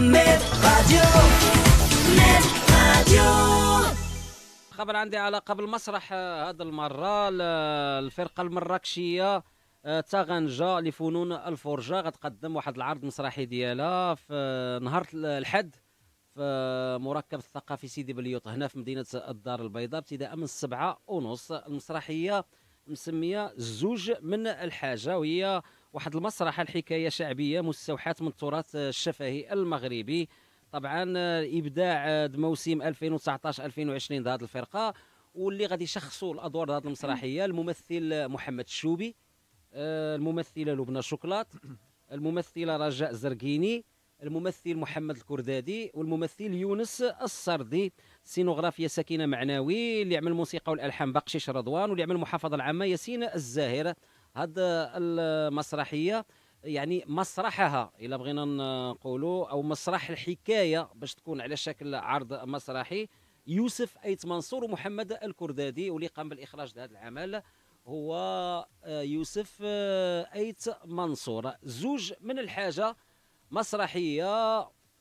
ميد راديو ميد راديو خبر عندي على قبل مسرح آه، هذا المره الفرقه المراكشيه آه، تغنجة لفنون الفرجة غتقدم واحد العرض مسرحي ديالها في نهار الحد في مركب الثقافي سيدي بليوط هنا في مدينة الدار البيضاء ابتداء من السبعة ونص المسرحية مسمية زوج من الحاجة وهي واحد المسرح الحكايه شعبيه مستوحاه من التراث الشفهي المغربي طبعا ابداع موسم 2019 2020 لهذه الفرقه واللي غادي يشخصوا الادوار هذه المسرحيه الممثل محمد الشوبي آه، الممثله لبنى شوكلاط الممثله رجاء زرقيني الممثل محمد الكردادي والممثل يونس السردي سينوغرافيا سكينه معناوي اللي عمل الموسيقى والالحان بقشيش رضوان واللي عمل المحافظه العامه ياسين الزاهره هذه المسرحيه يعني مسرحها الا بغينا نقولوا او مسرح الحكايه باش تكون على شكل عرض مسرحي يوسف ايت منصور ومحمد الكردادي واللي قام بالاخراج هذا العمل هو آه، يوسف آه، ايت منصور زوج من الحاجه مسرحيه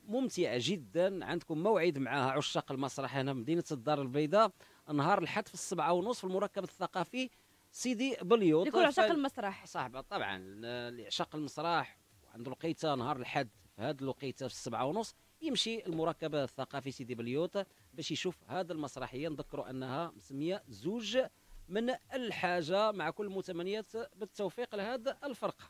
ممتعه جدا عندكم موعد معها عشاق المسرح هنا مدينه الدار البيضاء نهار الحد في السبعة ونص في المركب الثقافي سيدي بليو لكل عشاق المسرح صاحب طبعا لعشاق المسرح وعنده لقيته نهار الحد في هذه الوقيته في السبعة ونص يمشي المركب الثقافي سيدي بليوت باش يشوف هذا المسرحيه نذكروا انها مسميه زوج من الحاجه مع كل المتمنيات بالتوفيق لهذا الفرقه